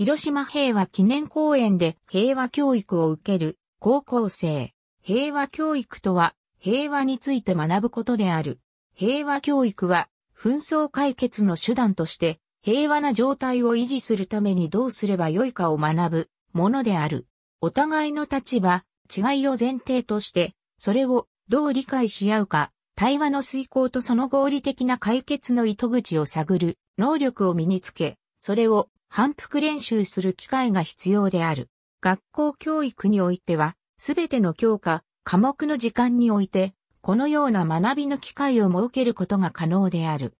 広島平和記念公園で平和教育を受ける高校生。平和教育とは平和について学ぶことである。平和教育は紛争解決の手段として平和な状態を維持するためにどうすればよいかを学ぶものである。お互いの立場、違いを前提として、それをどう理解し合うか、対話の遂行とその合理的な解決の糸口を探る能力を身につけ、それを反復練習する機会が必要である。学校教育においては、すべての教科、科目の時間において、このような学びの機会を設けることが可能である。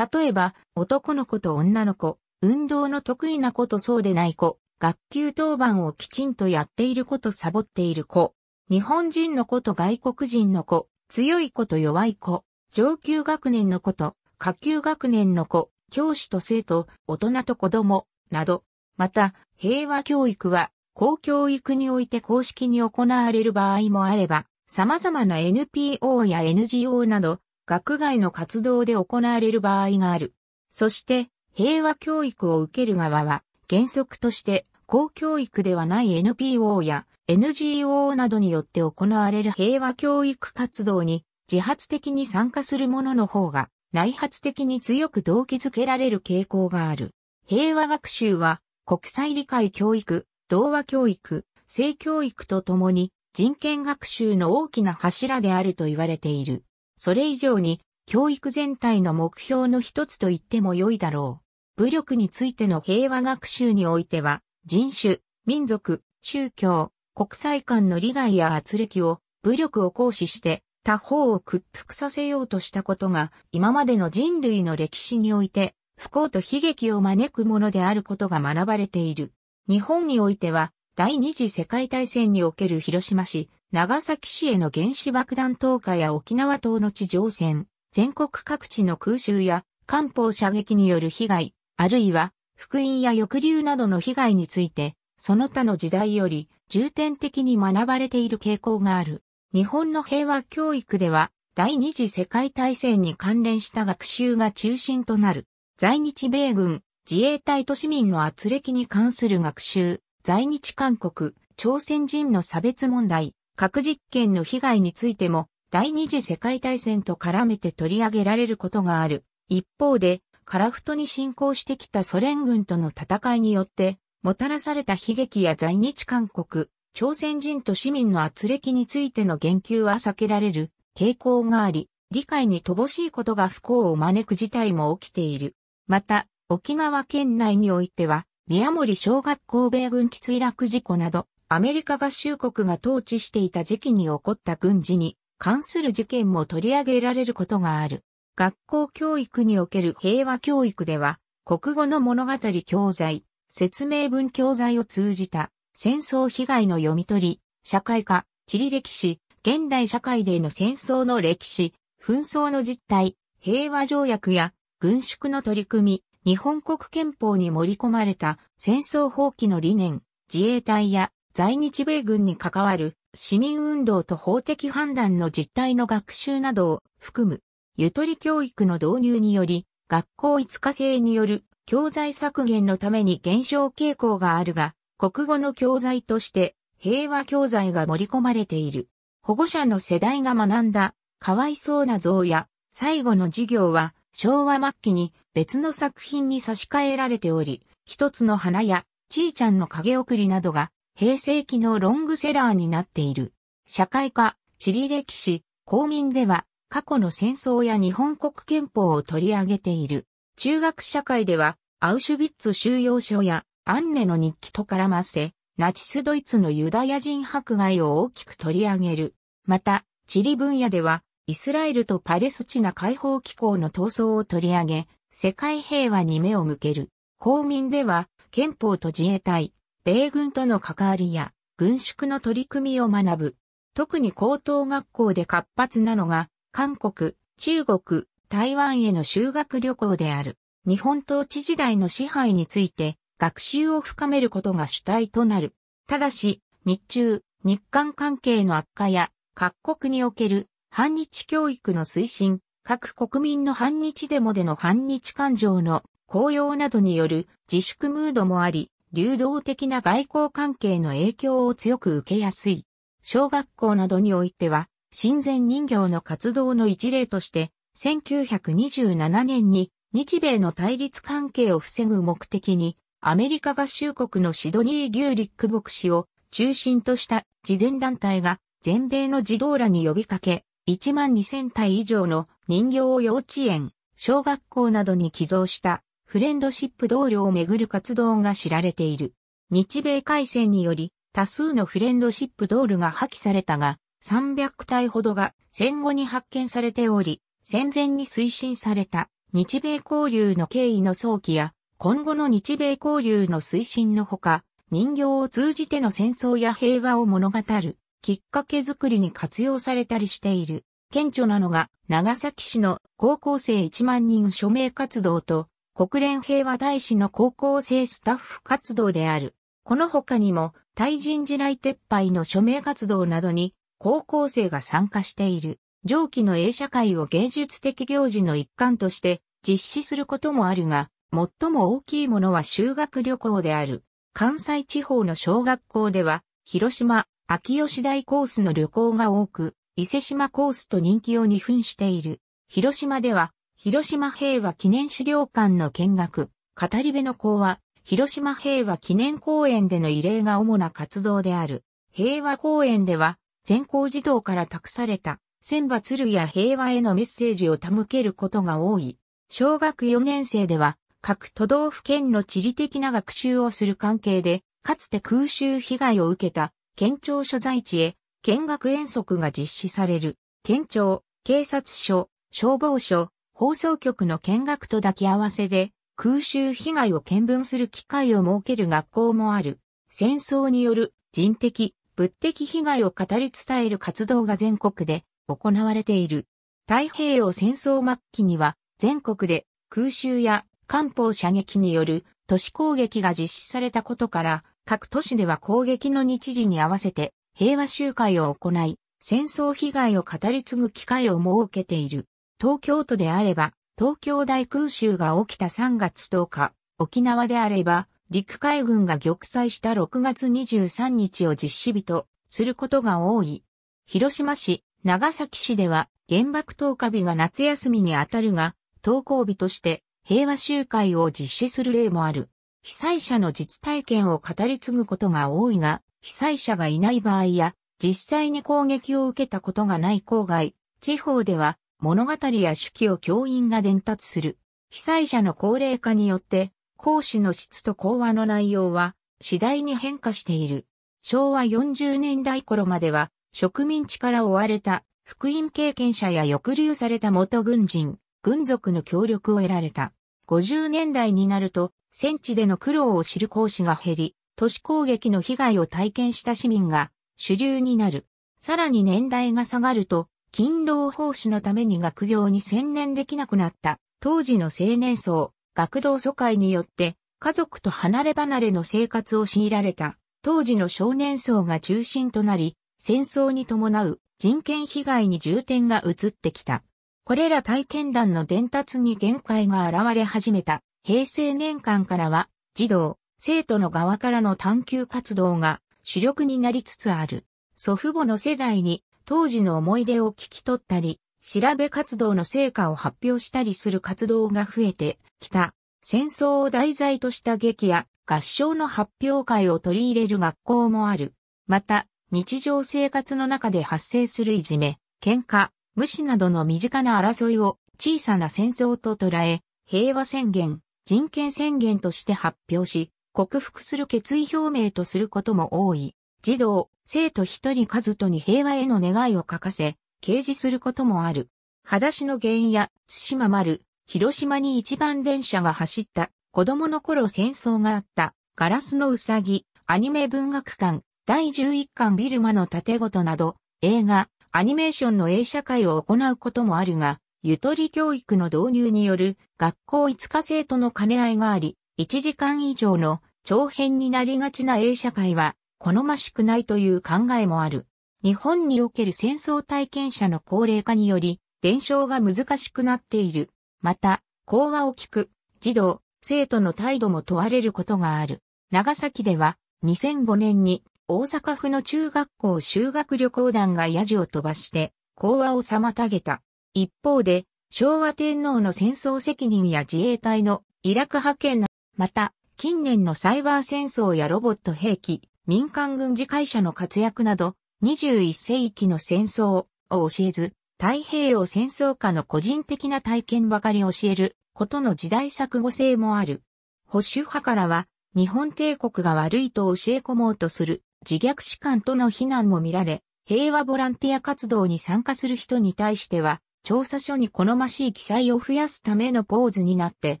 例えば、男の子と女の子、運動の得意な子とそうでない子、学級当番をきちんとやっている子とサボっている子、日本人の子と外国人の子、強い子と弱い子、上級学年の子と下級学年の子、教師と生徒、大人と子供、など、また、平和教育は、公教育において公式に行われる場合もあれば、様々な NPO や NGO など、学外の活動で行われる場合がある。そして、平和教育を受ける側は、原則として、公教育ではない NPO や NGO などによって行われる平和教育活動に自発的に参加する者の方が内発的に強く動機づけられる傾向がある。平和学習は国際理解教育、童話教育、性教育とともに人権学習の大きな柱であると言われている。それ以上に教育全体の目標の一つと言っても良いだろう。武力についての平和学習においては人種、民族、宗教、国際間の利害や圧力を武力を行使して他方を屈服させようとしたことが今までの人類の歴史において不幸と悲劇を招くものであることが学ばれている。日本においては、第二次世界大戦における広島市、長崎市への原子爆弾投下や沖縄島の地上戦、全国各地の空襲や艦砲射撃による被害、あるいは福音や抑留などの被害について、その他の時代より重点的に学ばれている傾向がある。日本の平和教育では、第二次世界大戦に関連した学習が中心となる。在日米軍、自衛隊と市民の圧力に関する学習、在日韓国、朝鮮人の差別問題、核実験の被害についても、第二次世界大戦と絡めて取り上げられることがある。一方で、カラフトに侵攻してきたソ連軍との戦いによって、もたらされた悲劇や在日韓国、朝鮮人と市民の圧力についての言及は避けられる傾向があり、理解に乏しいことが不幸を招く事態も起きている。また、沖縄県内においては、宮森小学校米軍機墜落事故など、アメリカ合衆国が統治していた時期に起こった軍事に関する事件も取り上げられることがある。学校教育における平和教育では、国語の物語教材、説明文教材を通じた戦争被害の読み取り、社会科、地理歴史、現代社会での戦争の歴史、紛争の実態、平和条約や軍縮の取り組み、日本国憲法に盛り込まれた戦争放棄の理念、自衛隊や在日米軍に関わる市民運動と法的判断の実態の学習などを含む、ゆとり教育の導入により、学校5日制による教材削減のために減少傾向があるが、国語の教材として平和教材が盛り込まれている。保護者の世代が学んだ、かわいそうな像や、最後の授業は、昭和末期に別の作品に差し替えられており、一つの花や、ちーちゃんの影送りなどが、平成期のロングセラーになっている。社会科、地理歴史、公民では、過去の戦争や日本国憲法を取り上げている。中学社会では、アウシュビッツ収容所や、アンネの日記と絡ませ、ナチスドイツのユダヤ人迫害を大きく取り上げる。また、地理分野では、イスラエルとパレスチナ解放機構の闘争を取り上げ、世界平和に目を向ける。公民では、憲法と自衛隊、米軍との関わりや、軍縮の取り組みを学ぶ。特に高等学校で活発なのが、韓国、中国、台湾への修学旅行である。日本統治時代の支配について、学習を深めることが主体となる。ただし、日中、日韓関係の悪化や、各国における反日教育の推進、各国民の反日デモでの反日感情の高揚などによる自粛ムードもあり、流動的な外交関係の影響を強く受けやすい。小学校などにおいては、親善人形の活動の一例として、1927年に日米の対立関係を防ぐ目的に、アメリカ合衆国のシドニー・ギューリック牧師を中心とした慈善団体が全米の児童らに呼びかけ、1万2000体以上の人形を幼稚園、小学校などに寄贈したフレンドシップ同僚をめぐる活動が知られている。日米海戦により多数のフレンドシップドールが破棄されたが、300体ほどが戦後に発見されており、戦前に推進された日米交流の経緯の早期や、今後の日米交流の推進のほか、人形を通じての戦争や平和を物語るきっかけ作りに活用されたりしている。顕著なのが、長崎市の高校生1万人署名活動と、国連平和大使の高校生スタッフ活動である。この他にも、対人地雷撤廃の署名活動などに、高校生が参加している。上記の英社会を芸術的行事の一環として、実施することもあるが、最も大きいものは修学旅行である。関西地方の小学校では、広島、秋吉台コースの旅行が多く、伊勢島コースと人気を二分している。広島では、広島平和記念資料館の見学、語り部の講話、広島平和記念公園での慰霊が主な活動である。平和公園では、全校児童から託された、千羽鶴や平和へのメッセージを手向けることが多い。小学4年生では、各都道府県の地理的な学習をする関係で、かつて空襲被害を受けた県庁所在地へ、見学遠足が実施される、県庁、警察署、消防署、放送局の見学と抱き合わせで、空襲被害を見分する機会を設ける学校もある。戦争による人的、物的被害を語り伝える活動が全国で行われている。太平洋戦争末期には全国で空襲や艦砲射撃による都市攻撃が実施されたことから各都市では攻撃の日時に合わせて平和集会を行い、戦争被害を語り継ぐ機会を設けている。東京都であれば、東京大空襲が起きた3月10日、沖縄であれば、陸海軍が玉砕した6月23日を実施日とすることが多い。広島市、長崎市では原爆投下日が夏休みにあたるが、登校日として平和集会を実施する例もある。被災者の実体験を語り継ぐことが多いが、被災者がいない場合や、実際に攻撃を受けたことがない郊外、地方では、物語や手記を教員が伝達する。被災者の高齢化によって、講師の質と講話の内容は、次第に変化している。昭和40年代頃までは、植民地から追われた、福音経験者や抑留された元軍人、軍属の協力を得られた。50年代になると、戦地での苦労を知る講師が減り、都市攻撃の被害を体験した市民が主流になる。さらに年代が下がると、勤労奉仕のために学業に専念できなくなった当時の青年層、学童疎開によって家族と離れ離れの生活を強いられた当時の少年層が中心となり、戦争に伴う人権被害に重点が移ってきた。これら体験談の伝達に限界が現れ始めた平成年間からは児童、生徒の側からの探求活動が主力になりつつある。祖父母の世代に当時の思い出を聞き取ったり、調べ活動の成果を発表したりする活動が増えてきた。戦争を題材とした劇や合唱の発表会を取り入れる学校もある。また、日常生活の中で発生するいじめ、喧嘩、無視などの身近な争いを小さな戦争と捉え、平和宣言、人権宣言として発表し、克服する決意表明とすることも多い。児童、生徒一人数とに平和への願いを書かせ、掲示することもある。裸足の原や津島丸、広島に一番電車が走った、子供の頃戦争があった、ガラスのうさぎ、アニメ文学館、第11巻ビルマの盾事など、映画、アニメーションの映写会を行うこともあるが、ゆとり教育の導入による学校5日生との兼ね合いがあり、1時間以上の長編になりがちな映写会は好ましくないという考えもある。日本における戦争体験者の高齢化により、伝承が難しくなっている。また、講話を聞く、児童、生徒の態度も問われることがある。長崎では、2005年に大阪府の中学校修学旅行団がヤジを飛ばして、講和を妨げた。一方で、昭和天皇の戦争責任や自衛隊のイラク派遣な、また、近年のサイバー戦争やロボット兵器、民間軍事会社の活躍など、21世紀の戦争を教えず、太平洋戦争下の個人的な体験ばかり教えることの時代錯誤性もある。保守派からは、日本帝国が悪いと教え込もうとする自虐士官との非難も見られ、平和ボランティア活動に参加する人に対しては、調査書に好ましい記載を増やすためのポーズになって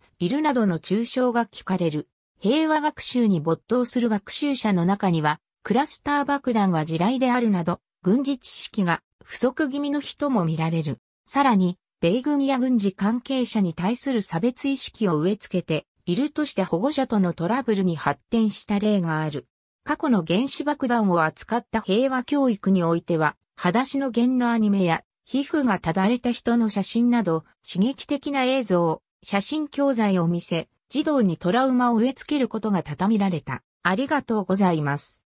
いるなどの抽象が聞かれる。平和学習に没頭する学習者の中には、クラスター爆弾は地雷であるなど、軍事知識が不足気味の人も見られる。さらに、米軍や軍事関係者に対する差別意識を植え付けているとして保護者とのトラブルに発展した例がある。過去の原子爆弾を扱った平和教育においては、裸足の弦のアニメや、皮膚がただれた人の写真など、刺激的な映像、写真教材を見せ、児童にトラウマを植え付けることが畳みられた。ありがとうございます。